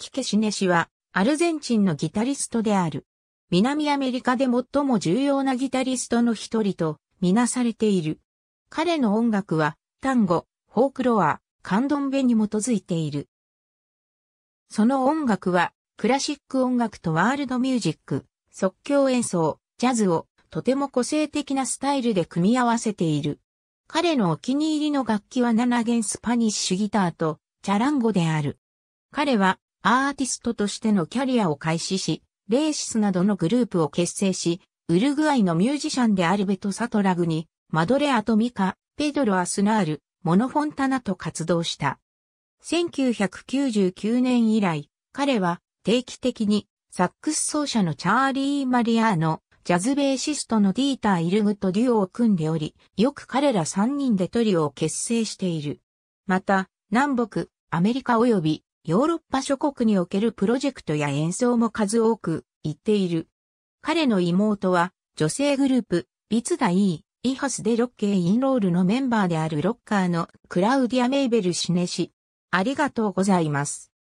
キケシネ氏は、アルゼンチンのギタリストである。南アメリカで最も重要なギタリストの一人と、みなされている。彼の音楽は、ンゴ、フォークロア、カンドンベに基づいている。その音楽は、クラシック音楽とワールドミュージック、即興演奏、ジャズを、とても個性的なスタイルで組み合わせている。彼のお気に入りの楽器は7弦スパニッシュギターと、チャランゴである。彼は、アーティストとしてのキャリアを開始し、レーシスなどのグループを結成し、ウルグアイのミュージシャンでアルベト・サトラグに、マドレ・アトミカ、ペドロ・アスナール、モノ・フォンタナと活動した。1999年以来、彼は定期的にサックス奏者のチャーリー・マリアーノ、ジャズベーシストのディーター・イルグとデュオを組んでおり、よく彼ら3人でトリオを結成している。また、南北、アメリカ及びヨーロッパ諸国におけるプロジェクトや演奏も数多く行っている。彼の妹は女性グループ、ビツダイー、イハスでロッケインロールのメンバーであるロッカーのクラウディア・メイベル・シネ氏。ありがとうございます。